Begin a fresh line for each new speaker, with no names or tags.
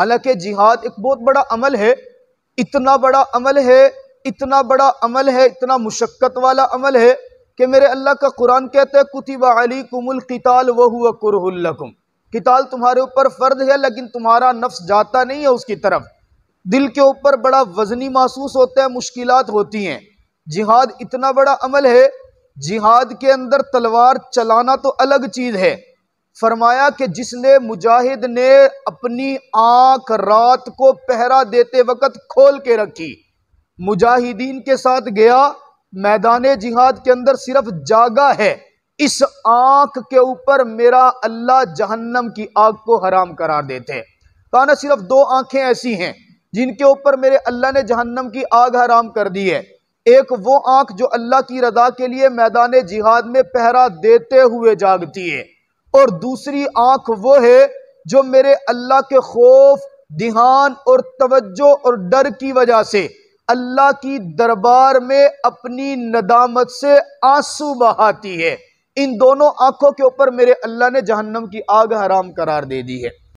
हालांकि जिहाद एक बहुत बड़ा अमल है इतना बड़ा अमल है इतना बड़ा अमल है इतना मुशक्क़त वाला अमल है कि मेरे अल्लाह का कुरान कहते हैं कुतिबा अली कुमुल किताल वह हुआ कुरहुल्लकुम किताल तुम्हारे ऊपर फ़र्द है लेकिन तुम्हारा नफ्स जाता नहीं है उसकी तरफ दिल के ऊपर बड़ा वजनी महसूस होता है मुश्किल होती हैं जिहाद इतना बड़ा अमल है जिहाद के अंदर तलवार चलाना तो अलग चीज़ है फरमाया कि जिसने मुजाहिद ने अपनी आंख रात को पहरा देते वक्त खोल के रखी मुजाहिदीन के साथ गया मैदान जिहाद के अंदर सिर्फ जागा है इस आंख के ऊपर मेरा अल्लाह जहन्नम की आग को हराम करार देते कहना सिर्फ दो आंखें ऐसी हैं जिनके ऊपर मेरे अल्लाह ने जहन्नम की आग हराम कर दी है एक वो आंख जो अल्लाह की रजा के लिए मैदान जिहाद में पहरा देते हुए जागती है और दूसरी आंख वो है जो मेरे अल्लाह के खौफ ध्यान और तवज्जो और डर की वजह से अल्लाह की दरबार में अपनी नदामत से आंसू बहाती है इन दोनों आंखों के ऊपर मेरे अल्लाह ने जहन्नम की आग हराम करार दे दी है